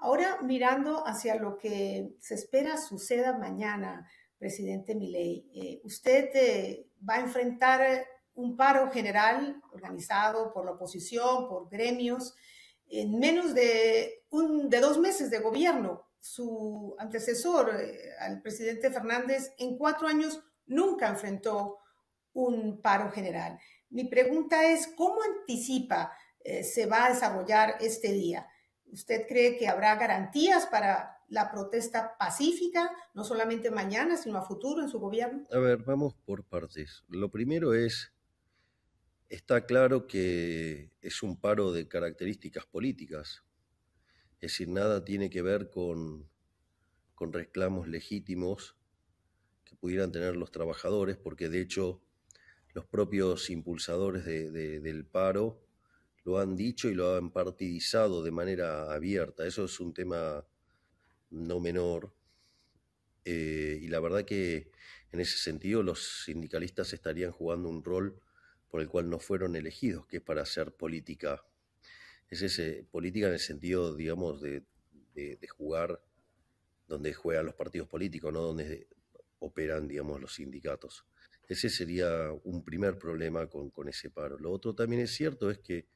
Ahora mirando hacia lo que se espera suceda mañana, presidente Milei, eh, usted eh, va a enfrentar un paro general organizado por la oposición, por gremios, en menos de, dos meses de gobierno. Su antecesor, el eh, presidente Fernández, en cuatro años nunca enfrentó un paro general. Mi pregunta es, ¿cómo anticipa se va a desarrollar este día? ¿Usted cree que habrá garantías para la protesta pacífica, no solamente mañana, sino a futuro en su gobierno? A ver, vamos por partes. Lo primero es, está claro que es un paro de características políticas. Es decir, nada tiene que ver con, reclamos legítimos que pudieran tener los trabajadores, porque de hecho los propios impulsadores del paro lo han dicho y lo han partidizado de manera abierta. Eso es un tema no menor. Eh, y la verdad que en ese sentido los sindicalistas estarían jugando un rol por el cual no fueron elegidos, que es para hacer política. Es ese, política en el sentido, digamos, de, jugar donde juegan los partidos políticos, no donde operan, digamos, los sindicatos. Ese sería un primer problema con, con ese paro. Lo otro también es cierto es que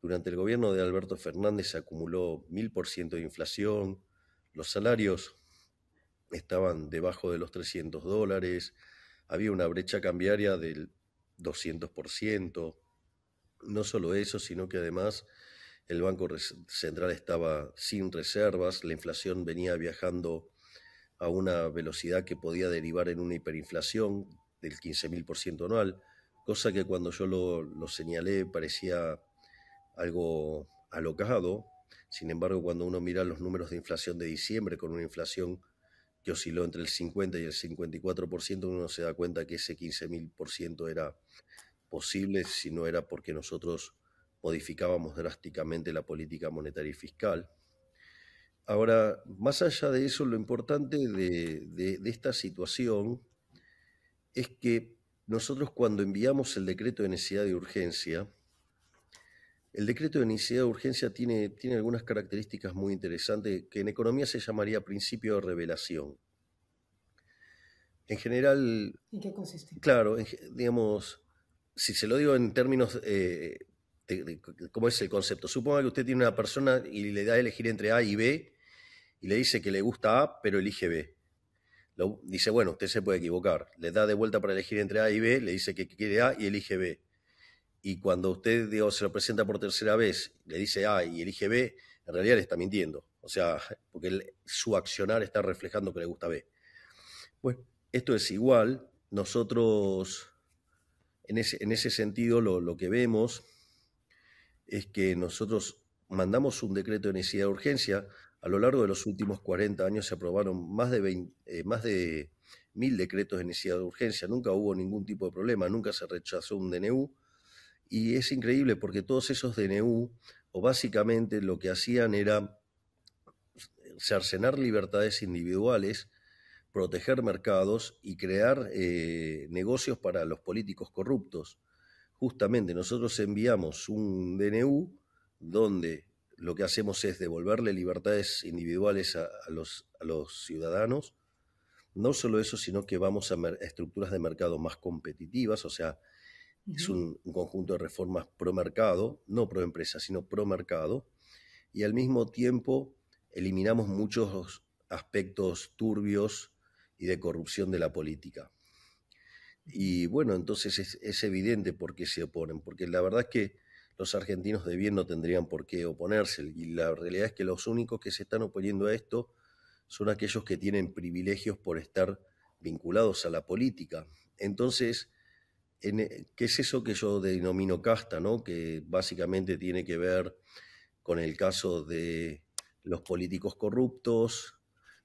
durante el gobierno de Alberto Fernández se acumuló 1.000% de inflación, los salarios estaban debajo de los 300 dólares, había una brecha cambiaria del 200%. No solo eso, sino que además el Banco Central estaba sin reservas, la inflación venía viajando a una velocidad que podía derivar en una hiperinflación del 15.000% anual, cosa que cuando yo lo, lo señalé parecía algo alocado. Sin embargo, cuando uno mira los números de inflación de diciembre con una inflación que osciló entre el 50 y el 54%, uno se da cuenta que ese 15.000% era posible si no era porque nosotros modificábamos drásticamente la política monetaria y fiscal. Ahora, más allá de eso, lo importante de, de esta situación es que nosotros cuando enviamos el decreto de necesidad y urgencia, el decreto de necesidad de urgencia tiene, tiene algunas características muy interesantes que en economía se llamaría principio de revelación. En general... ¿En qué consiste? Claro, digamos, si se lo digo en términos eh, como de, cómo es el concepto, suponga que usted tiene una persona y le da a elegir entre A y B y le dice que le gusta A, pero elige B. dice, bueno, usted se puede equivocar. Le da de vuelta para elegir entre A y B, le dice que quiere A y elige B y cuando usted se lo presenta por tercera vez, le dice A y elige B, en realidad le está mintiendo. O sea, porque su accionar está reflejando que le gusta B. Bueno, esto es igual. Nosotros, en ese, en ese sentido, lo, que vemos es que nosotros mandamos un decreto de necesidad de urgencia. A lo largo de los últimos 40 años se aprobaron más de, eh, más de mil decretos de necesidad de urgencia. Nunca hubo ningún tipo de problema, nunca se rechazó un DNU y es increíble porque todos esos DNU, o básicamente lo que hacían era cercenar libertades individuales, proteger mercados y crear eh, negocios para los políticos corruptos. Justamente nosotros enviamos un DNU donde lo que hacemos es devolverle libertades individuales a, los, a los, ciudadanos. No solo eso, sino que vamos a estructuras de mercado más competitivas, o sea, es un, conjunto de reformas pro mercado, no pro empresa, sino pro mercado, y al mismo tiempo eliminamos muchos aspectos turbios y de corrupción de la política. Y bueno, entonces es, es evidente por qué se oponen, porque la verdad es que los argentinos de bien no tendrían por qué oponerse, y la realidad es que los únicos que se están oponiendo a esto son aquellos que tienen privilegios por estar vinculados a la política. Entonces, e, ¿qué es eso que yo denomino casta? ¿no? Que básicamente tiene que ver con el caso de los políticos corruptos,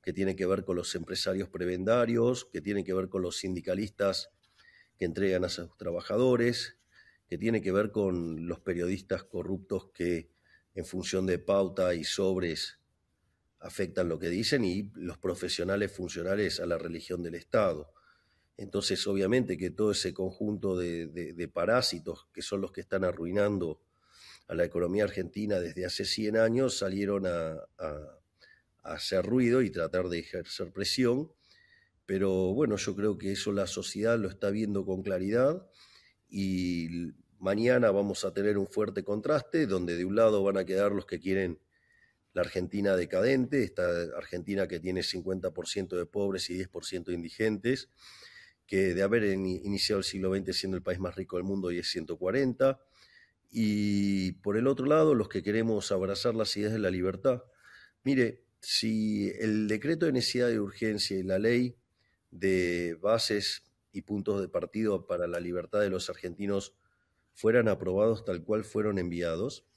que tiene que ver con los empresarios prebendarios, que tiene que ver con los sindicalistas que entregan a sus trabajadores, que tiene que ver con los periodistas corruptos que en función de pauta y sobres afectan lo que dicen y los profesionales funcionales a la religión del Estado. Entonces, obviamente que todo ese conjunto de, parásitos, que son los que están arruinando a la economía argentina desde hace 100 años, salieron a, a hacer ruido y tratar de ejercer presión. Pero bueno, yo creo que eso la sociedad lo está viendo con claridad y mañana vamos a tener un fuerte contraste donde de un lado van a quedar los que quieren la Argentina decadente, esta Argentina que tiene 50% de pobres y 10% de indigentes, de haber iniciado el siglo XX siendo el país más rico del mundo y es 140. Y por el otro lado, los que queremos abrazar las ideas de la libertad. Mire, si el decreto de necesidad de urgencia y la ley de bases y puntos de partido para la libertad de los argentinos fueran aprobados tal cual fueron enviados,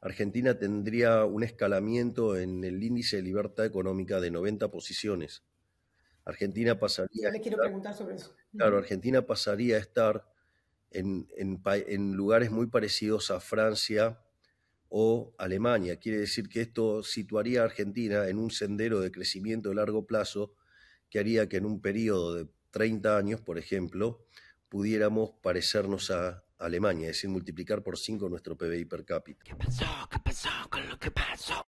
Argentina tendría un escalamiento en el índice de libertad económica de 90 posiciones. Argentina pasaría. sobre Claro, Argentina pasaría a estar en, lugares muy parecidos a Francia o Alemania. Quiere decir que esto situaría a Argentina en un sendero de crecimiento de largo plazo que haría que en un periodo de 30 años, por ejemplo, pudiéramos parecernos a Alemania, es decir, multiplicar por 5 nuestro PBI per cápita. ¿Qué pasó con lo que pasó?